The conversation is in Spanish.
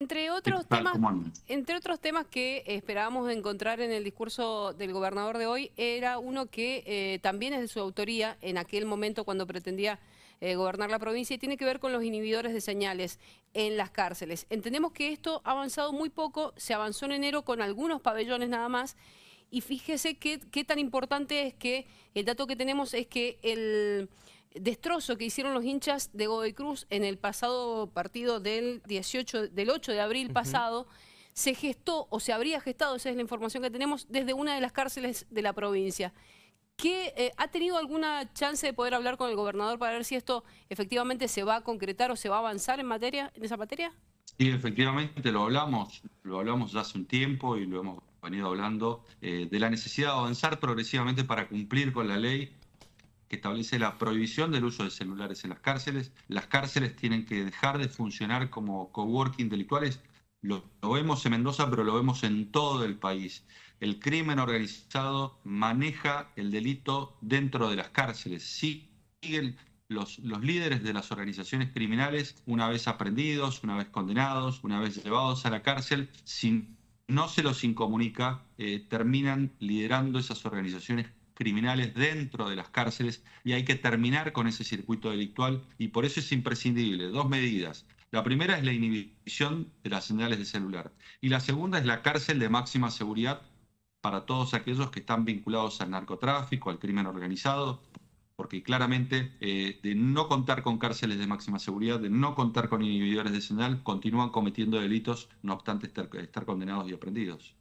Entre otros, temas, que esperábamos encontrar en el discurso del gobernador de hoy, era uno que eh, también es de su autoría en aquel momento cuando pretendía eh, gobernar la provincia y tiene que ver con los inhibidores de señales en las cárceles. Entendemos que esto ha avanzado muy poco, se avanzó en enero con algunos pabellones nada más y fíjese qué tan importante es que el dato que tenemos es que el destrozo que hicieron los hinchas de Godoy Cruz en el pasado partido del 18, del 8 de abril pasado, se gestó o se habría gestado, esa es la información que tenemos, desde una de las cárceles de la provincia. ¿Qué, eh, ¿Ha tenido alguna chance de poder hablar con el gobernador para ver si esto efectivamente se va a concretar o se va a avanzar en materia, en esa materia? Sí, efectivamente lo hablamos, lo hablamos ya hace un tiempo y lo hemos venido hablando eh, de la necesidad de avanzar progresivamente para cumplir con la ley que establece la prohibición del uso de celulares en las cárceles. Las cárceles tienen que dejar de funcionar como coworking delictuales. Lo, vemos en Mendoza, pero lo vemos en todo el país. El crimen organizado maneja el delito dentro de las cárceles. Siguen los, los, líderes de las organizaciones criminales, una vez aprendidos, una vez condenados, una vez llevados a la cárcel, si no se los incomunica, eh, terminan liderando esas organizaciones criminales dentro de las cárceles y hay que terminar con ese circuito delictual y por eso es imprescindible dos medidas. La primera es la inhibición de las señales de celular y la segunda es la cárcel de máxima seguridad para todos aquellos que están vinculados al narcotráfico, al crimen organizado, porque claramente eh, de no contar con cárceles de máxima seguridad, de no contar con inhibidores de señal, continúan cometiendo delitos, no obstante estar, estar condenados y aprendidos.